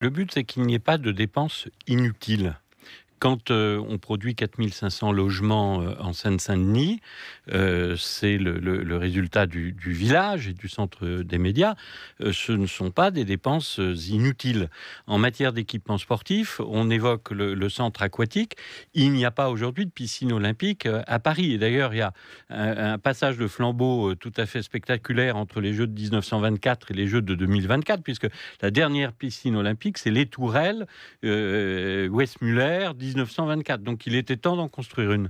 Le but, c'est qu'il n'y ait pas de dépenses inutiles. Quand euh, on produit 4500 logements euh, en Seine-Saint-Denis, euh, c'est le, résultat du, village et du centre des médias. ce ne sont pas des dépenses inutiles. En matière d'équipement sportif, on évoque le, centre aquatique. Il n'y a pas aujourd'hui de piscine olympique à Paris. Et d'ailleurs, il y a un, passage de flambeau tout à fait spectaculaire entre les Jeux de 1924 et les Jeux de 2024, puisque la dernière piscine olympique, c'est les Tourelles, Westmuller, 1924. Donc il était temps d'en construire une.